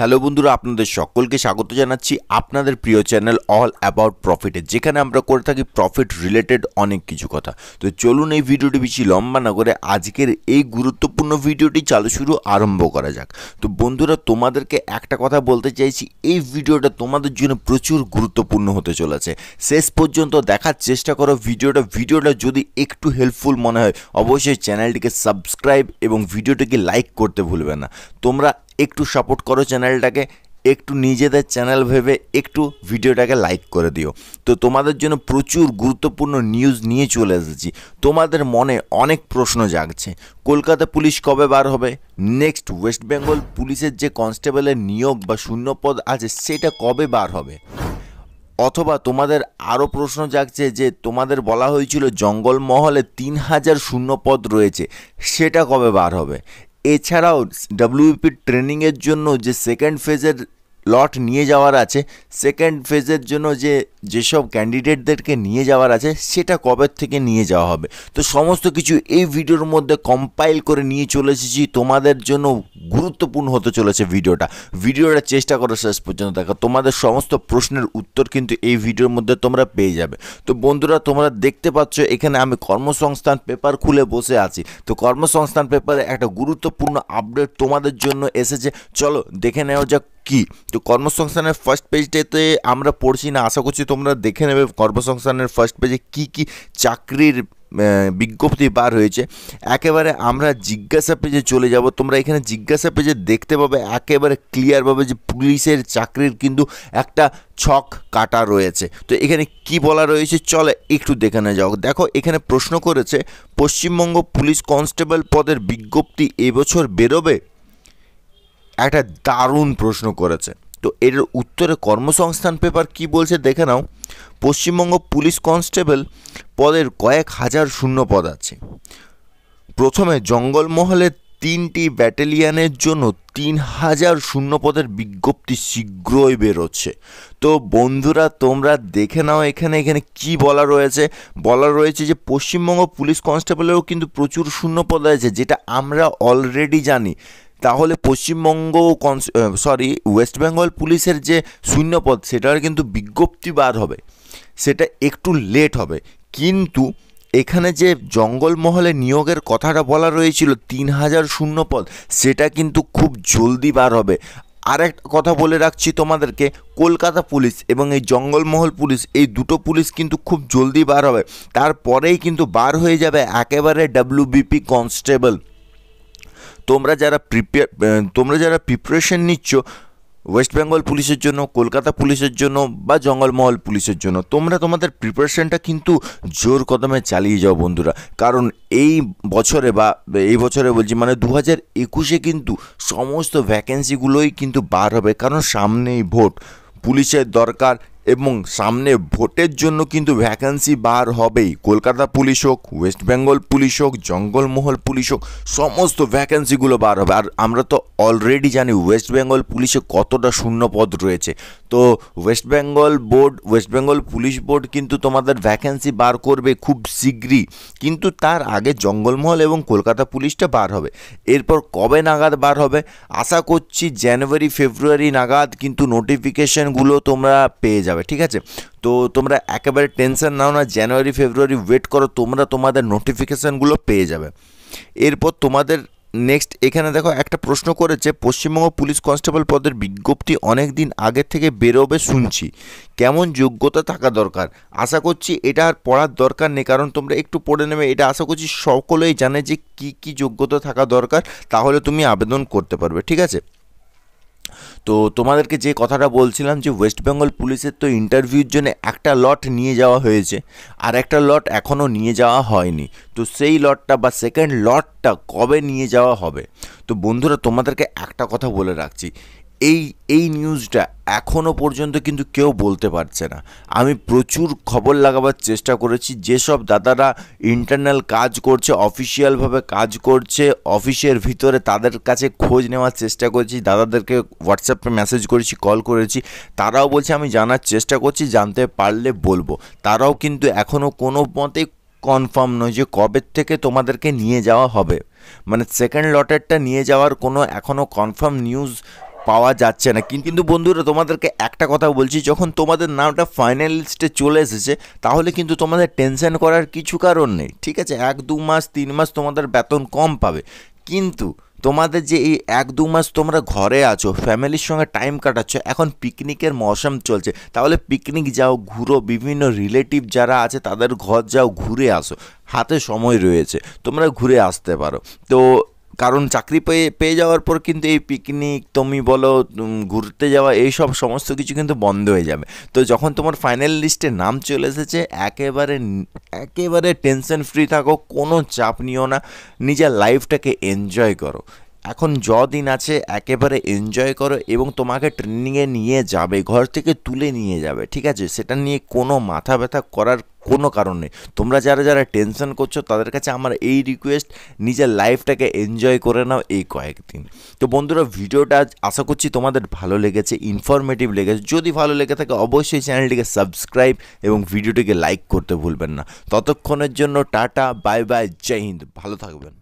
hello বন্ধুরা আপনাদের সকলকে স্বাগত জানাচ্ছি আপনাদের প্রিয় চ্যানেল অল অ্যাবাউট প্রফিটে যেখানে আমরা করে থাকি প্রফিট রিলেটেড অনেক কিছু কথা তো চলুন এই ভিডিওটি বেশি লম্বা না করে আজকের এই গুরুত্বপূর্ণ ভিডিওটি চালু শুরু আরম্ভ করা যাক তো বন্ধুরা তোমাদেরকে একটা কথা বলতে চাইছি এই ভিডিওটা তোমাদের জন্য প্রচুর গুরুত্বপূর্ণ হতে চলেছে শেষ পর্যন্ত দেখার চেষ্টা করো ভিডিওটা ভিডিওটা যদি একটু হেল্পফুল মনে হয় অবশ্যই চ্যানেলটিকে সাবস্ক্রাইব এবং ভিডিওটিকে লাইক করতে ভুলবে না তোমরা একটু সাপোর্ট করো চ্যানেলটাকে একটু নিজেদের চ্যানেল ভেবে একটু ভিডিওটাকে লাইক করে দিও তো তোমাদের জন্য প্রচুর গুরুত্বপূর্ণ নিউজ নিয়ে চলে এসেছি তোমাদের মনে অনেক প্রশ্ন জাগছে কলকাতা পুলিশ কবে বার হবে নেক্সট ওয়েস্ট বেঙ্গল পুলিশের যে কনস্টেবলের নিয়োগ বা শূন্য পদ আছে সেটা কবে বার হবে অথবা তোমাদের আরও প্রশ্ন জাগছে যে তোমাদের বলা হয়েছিল জঙ্গলমহলে তিন হাজার শূন্য পদ রয়েছে সেটা কবে বার হবে এছাড়াও ডাব্লিউপি ট্রেনিংয়ের e জন্য যে সেকেন্ড ফেজের লট নিয়ে যাওয়ার আছে সেকেন্ড ফেজের জন্য যে যেসব ক্যান্ডিডেটদেরকে নিয়ে যাওয়ার আছে সেটা কবে থেকে নিয়ে যাওয়া হবে তো সমস্ত কিছু এই ভিডিওর মধ্যে কম্পাইল করে নিয়ে চলে এসেছি তোমাদের জন্য গুরুত্বপূর্ণ হতে চলেছে ভিডিওটা ভিডিওটা চেষ্টা করো শেষ পর্যন্ত দেখা তোমাদের সমস্ত প্রশ্নের উত্তর কিন্তু এই ভিডিওর মধ্যে তোমরা পেয়ে যাবে তো বন্ধুরা তোমরা দেখতে পাচ্ছ এখানে আমি কর্মসংস্থান পেপার খুলে বসে আছি তো কর্মসংস্থান পেপারে একটা গুরুত্বপূর্ণ আপডেট তোমাদের জন্য এসেছে চলো দেখে নেওয়া যাক কি তো কর্মসংস্থানের ফার্স্ট পেজটাতে আমরা পড়ছি না আশা করছি তোমরা দেখে নেবে কর্মসংস্থানের ফার্স্ট পেজে কি কি চাকরির বিজ্ঞপ্তি বার হয়েছে একেবারে আমরা জিজ্ঞাসা পেজে চলে যাব তোমরা এখানে জিজ্ঞাসা পেজে দেখতে পাবে একেবারে ক্লিয়ারভাবে যে পুলিশের চাকরির কিন্তু একটা ছক কাটা রয়েছে তো এখানে কি বলা রয়েছে চলে একটু দেখে না যাও দেখো এখানে প্রশ্ন করেছে পশ্চিমবঙ্গ পুলিশ কনস্টেবল পদের বিজ্ঞপ্তি এবছর বেরোবে একটা দারুণ প্রশ্ন করেছে তো এর উত্তরে কর্মসংস্থান পেপার কি বলছে দেখে নাও পশ্চিমবঙ্গ পুলিশ কনস্টেবল পদের কয়েক হাজার শূন্য পদ আছে প্রথমে জঙ্গলমহলে তিনটি ব্যাটালিয়ানের জন্য তিন হাজার শূন্য পদের বিজ্ঞপ্তি শীঘ্রই বেরোচ্ছে তো বন্ধুরা তোমরা দেখে নাও এখানে এখানে কি বলা রয়েছে বলা রয়েছে যে পশ্চিমবঙ্গ পুলিশ কনস্টেবলেরও কিন্তু প্রচুর শূন্য পদ আছে যেটা আমরা অলরেডি জানি তাহলে পশ্চিমবঙ্গ সরি ওয়েস্ট বেঙ্গল পুলিশের যে শূন্যপদ সেটার কিন্তু বিজ্ঞপ্তি বার হবে সেটা একটু লেট হবে কিন্তু এখানে যে জঙ্গলমহলে নিয়োগের কথাটা বলা রয়েছিল তিন হাজার শূন্যপদ সেটা কিন্তু খুব জলদি বার হবে আরেকটা কথা বলে রাখছি তোমাদেরকে কলকাতা পুলিশ এবং এই জঙ্গলমহল পুলিশ এই দুটো পুলিশ কিন্তু খুব জলদি বার হবে তারপরেই কিন্তু বার হয়ে যাবে একেবারে ডাব্লিউবিপি কনস্টেবল তোমরা যারা প্রিপেয়ার তোমরা যারা প্রিপারেশন নিচ্ছ ওয়েস্ট বেঙ্গল পুলিশের জন্য কলকাতা পুলিশের জন্য বা জঙ্গলমহল পুলিশের জন্য তোমরা তোমাদের প্রিপারেশনটা কিন্তু জোর কদমে চালিয়ে যাও বন্ধুরা কারণ এই বছরে বা এই বছরে বলছি মানে দু হাজার একুশে কিন্তু সমস্ত ভ্যাকেন্সিগুলোই কিন্তু বার হবে কারণ সামনেই ভোট পুলিশের দরকার এবং সামনে ভোটের জন্য কিন্তু ভ্যাকান্সি বার হবেই কলকাতা পুলিশ হোক ওয়েস্ট বেঙ্গল পুলিশ হোক জঙ্গলমহল পুলিশ হোক সমস্ত ভ্যাকান্সিগুলো বার হবে আর আমরা তো অলরেডি জানি ওয়েস্ট বেঙ্গল পুলিশে কতটা শূন্য পদ রয়েছে তো West Bengal board West Bengal police board কিন্তু তোমাদের ভ্যাকান্সি বার করবে খুব শীঘ্রই কিন্তু তার আগে জঙ্গলমহল এবং কলকাতা পুলিশটা বার হবে এরপর কবে নাগাদ বার হবে আশা করছি জানুয়ারি ফেব্রুয়ারি নাগাদ কিন্তু নোটিফিকেশনগুলো তোমরা পেয়ে যাবে যাবে ঠিক আছে তো তোমরা একেবারে টেনশন নাও না জানুয়ারি ফেব্রুয়ারি ওয়েট করো তোমরা তোমাদের নোটিফিকেশানগুলো পেয়ে যাবে এরপর তোমাদের নেক্সট এখানে দেখো একটা প্রশ্ন করেছে পশ্চিমবঙ্গ পুলিশ কনস্টেবল পদের বিজ্ঞপ্তি অনেক দিন আগের থেকে বেরোবে শুনছি কেমন যোগ্যতা থাকা দরকার আশা করছি এটা আর পড়ার দরকার নেই কারণ তোমরা একটু পড়ে নেবে এটা আশা করছি সকলেই জানে যে কি কি যোগ্যতা থাকা দরকার তাহলে তুমি আবেদন করতে পারবে ঠিক আছে তো তোমাদেরকে যে কথাটা বলছিলাম যে ওয়েস্ট বেঙ্গল পুলিশের তো ইন্টারভিউর জন্য একটা লট নিয়ে যাওয়া হয়েছে আর একটা লট এখনও নিয়ে যাওয়া হয়নি তো সেই লটটা বা সেকেন্ড লটটা কবে নিয়ে যাওয়া হবে তো বন্ধুরা তোমাদেরকে একটা কথা বলে রাখছি এই এই নিউজটা এখনও পর্যন্ত কিন্তু কেউ বলতে পারছে না আমি প্রচুর খবর লাগাবার চেষ্টা করেছি যেসব দাদারা ইন্টারনাল কাজ করছে অফিসিয়ালভাবে কাজ করছে অফিসের ভিতরে তাদের কাছে খোঁজ নেওয়ার চেষ্টা করেছি দাদাদেরকে হোয়াটসঅ্যাপে মেসেজ করেছি কল করেছি তারাও বলছে আমি জানার চেষ্টা করছি জানতে পারলে বলবো তারাও কিন্তু এখনও কোনো মতে কনফার্ম নয় যে কবের থেকে তোমাদেরকে নিয়ে যাওয়া হবে মানে সেকেন্ড লটেরটা নিয়ে যাওয়ার কোনো এখনও কনফার্ম নিউজ পাওয়া যাচ্ছে না কিন্তু বন্ধুরা তোমাদেরকে একটা কথা বলছি যখন তোমাদের নামটা ফাইনাল লিস্টে চলে এসেছে তাহলে কিন্তু তোমাদের টেনশন করার কিছু কারণ নেই ঠিক আছে এক দু মাস তিন মাস তোমাদের বেতন কম পাবে কিন্তু তোমাদের যে এই এক দু মাস তোমরা ঘরে আছো ফ্যামিলির সঙ্গে টাইম কাটাচ্ছ এখন পিকনিকের মৌসুম চলছে তাহলে পিকনিক যাও ঘুরো বিভিন্ন রিলেটিভ যারা আছে তাদের ঘর যাও ঘুরে আসো হাতে সময় রয়েছে তোমরা ঘুরে আসতে পারো তো কারণ চাকরি পেয়ে পেয়ে যাওয়ার পর কিন্তু এই পিকনিক তুমি বলো ঘুরতে যাওয়া এই সব সমস্ত কিছু কিন্তু বন্ধ হয়ে যাবে তো যখন তোমার ফাইনাল লিস্টে নাম চলে এসেছে একেবারে একেবারে টেনশন ফ্রি থাকো কোনো চাপ নিও না নিজের লাইফটাকে এনজয় করো এখন যদিন আছে একেবারে এনজয় করো এবং তোমাকে ট্রেনিংয়ে নিয়ে যাবে ঘর থেকে তুলে নিয়ে যাবে ঠিক আছে সেটা নিয়ে কোনো মাথা ব্যথা করার কোনো কারণে তোমরা যারা যারা টেনশন করছো তাদের কাছে আমার এই রিকোয়েস্ট নিজের লাইফটাকে এনজয় করে নাও এই কয়েকদিন তো বন্ধুরা ভিডিওটা আশা করছি তোমাদের ভালো লেগেছে ইনফরমেটিভ লেগেছে যদি ভালো লেগে থাকে অবশ্যই চ্যানেলটিকে সাবস্ক্রাইব এবং ভিডিওটিকে লাইক করতে ভুলবেন না ততক্ষণের জন্য টাটা বাই বাই জয় হিন্দ ভালো থাকবেন